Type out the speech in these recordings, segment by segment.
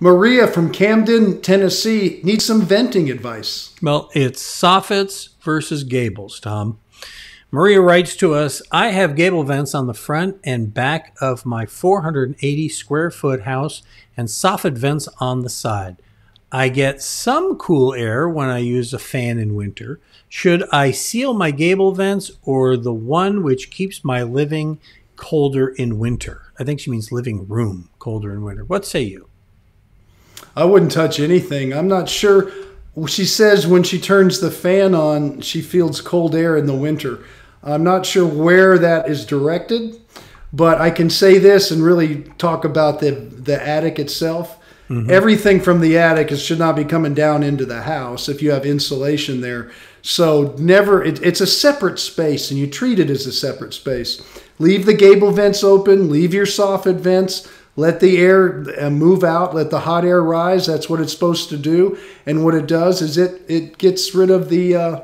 Maria from Camden, Tennessee needs some venting advice. Well, it's soffits versus gables, Tom. Maria writes to us I have gable vents on the front and back of my 480 square foot house and soffit vents on the side. I get some cool air when I use a fan in winter. Should I seal my gable vents or the one which keeps my living colder in winter? I think she means living room, colder in winter. What say you? I wouldn't touch anything. I'm not sure. She says when she turns the fan on, she feels cold air in the winter. I'm not sure where that is directed, but I can say this and really talk about the, the attic itself. Mm-hmm. Everything from the attic is, should not be coming down into the house if you have insulation there. So never, it, it's a separate space, and you treat it as a separate space. Leave the gable vents open, leave your soffit vents, let the air uh, move out, let the hot air rise. That's what it's supposed to do. And what it does is it, it gets rid of the, uh,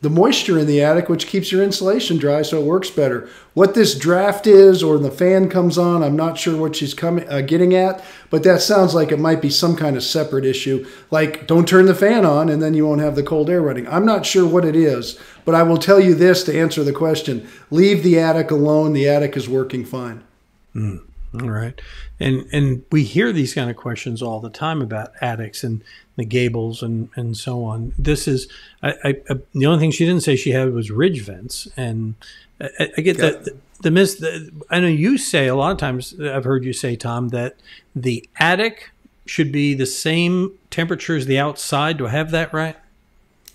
the moisture in the attic, which keeps your insulation dry so it works better. What this draft is or the fan comes on, I'm not sure what she's coming uh, getting at, but that sounds like it might be some kind of separate issue. Like don't turn the fan on and then you won't have the cold air running. I'm not sure what it is, but I will tell you this to answer the question. Leave the attic alone. The attic is working fine. Mm. All right, and and we hear these kind of questions all the time about attics and the Gables and and so on. This is I, I, I the only thing she didn't say she had was ridge vents, and I, I get that the, the miss. The, I know you say a lot of times. I've heard you say, Tom, that the attic should be the same temperature as the outside. Do I have that right?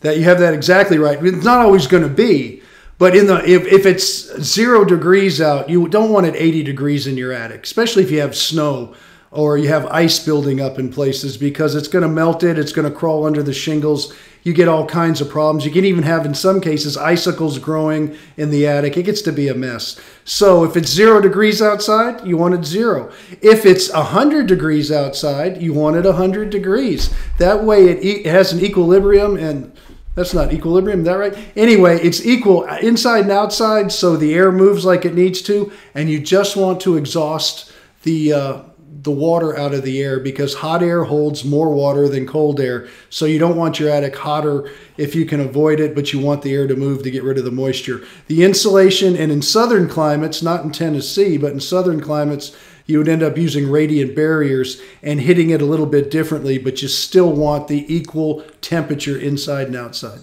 That you have that exactly right. It's not always going to be. But in the if, if it's zero degrees out, you don't want it 80 degrees in your attic, especially if you have snow or you have ice building up in places because it's going to melt it, it's going to crawl under the shingles. You get all kinds of problems. You can even have, in some cases, icicles growing in the attic. It gets to be a mess. So if it's zero degrees outside, you want it zero. If it's 100 degrees outside, you want it 100 degrees. That way it, e- it has an equilibrium and that's not equilibrium, is that right? Anyway, it's equal inside and outside, so the air moves like it needs to, and you just want to exhaust the, uh, the water out of the air because hot air holds more water than cold air. So you don't want your attic hotter if you can avoid it, but you want the air to move to get rid of the moisture. The insulation, and in southern climates, not in Tennessee, but in southern climates, you would end up using radiant barriers and hitting it a little bit differently, but you still want the equal temperature inside and outside.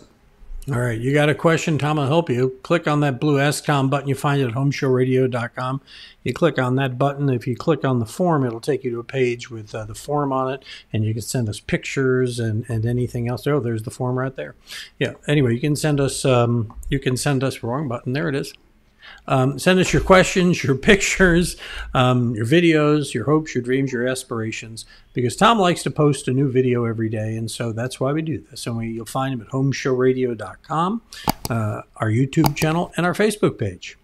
All right, you got a question, Tom? I'll help you. Click on that blue SCOM button you find it at homeshowradio.com. You click on that button. If you click on the form, it'll take you to a page with uh, the form on it, and you can send us pictures and, and anything else. Oh, there's the form right there. Yeah. Anyway, you can send us. Um, you can send us wrong button. There it is. Um, send us your questions, your pictures, um, your videos, your hopes, your dreams, your aspirations, because Tom likes to post a new video every day. And so that's why we do this. And we, you'll find him at homeshowradio.com, uh, our YouTube channel, and our Facebook page.